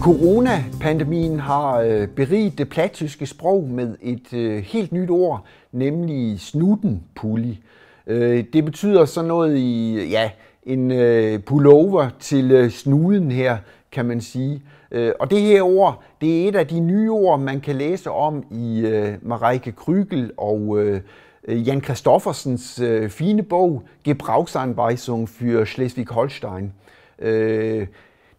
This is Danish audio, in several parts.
Coronapandemien har øh, beriget det plattyske sprog med et øh, helt nyt ord, nemlig snutenpulli. Øh, det betyder sådan noget i ja, en pullover til snuden her, kan man sige. Og det her ord, det er et af de nye ord, man kan læse om i Marike Krygel og Jan Kristoffersens fine bog Gebrauchsanweisung für Schleswig-Holstein.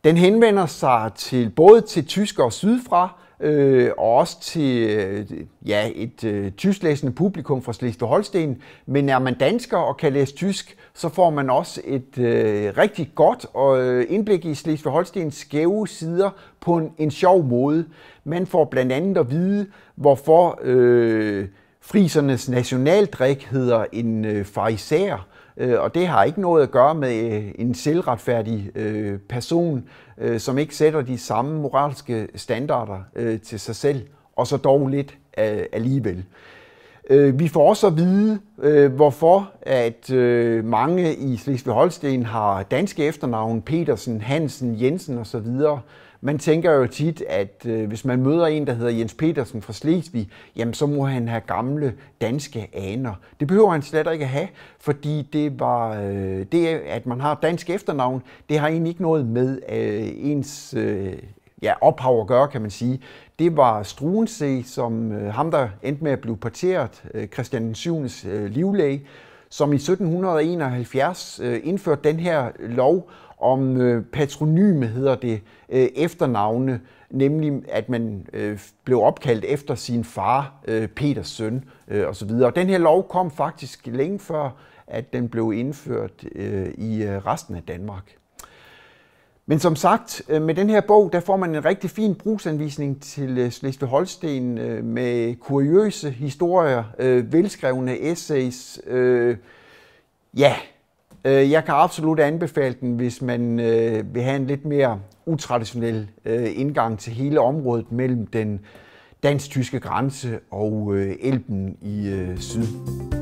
Den henvender sig til både til tyskere sydfra, øh, og også til øh, ja, et øh, tysklæsende publikum fra Slesvig-Holsten. Men er man dansker og kan læse tysk, så får man også et øh, rigtig godt og øh, indblik i Slesvig-Holstens skæve sider på en, en sjov måde. Man får blandt andet at vide, hvorfor øh, frisernes nationaldrik hedder en øh, fariser, Øh, og det har ikke noget at gøre med øh, en selvretfærdig øh, person, som ikke sætter de samme moralske standarder til sig selv, og så dog lidt alligevel. Øh, vi får også at vide, øh, hvorfor at øh, mange i Slesvig-Holsten har danske efternavne, Petersen, Hansen, Jensen osv. Man tænker jo tit, at øh, hvis man møder en, der hedder Jens Petersen fra Slesvig, jamen så må han have gamle danske aner. Det behøver han slet ikke at have, fordi det, var, øh, det at man har dansk efternavn, det har egentlig ikke noget med øh, ens øh, ja, ophav at gøre, kan man sige, det var Struensee, som øh, ham, der endte med at blive parteret, øh, Christian VII's Øh, livlæge, som i 1771 øh, indførte den her lov om øh, patronyme, hedder det, øh, efternavne, nemlig at man øh, blev opkaldt efter sin far, øh, Peters søn øh, osv. Og den her lov kom faktisk længe før, at den blev indført øh, i øh, resten af Danmark. Men som sagt, øh, med den her bog, der får man en rigtig fin brugsanvisning til øh, Slesvig-Holsten øh, med kuriøse historier, velskrevne essays. Ja, jeg kan absolut anbefale den, hvis man vil have en lidt mere utraditionel indgang til hele området mellem den dansk-tyske grænse og Elben i syd.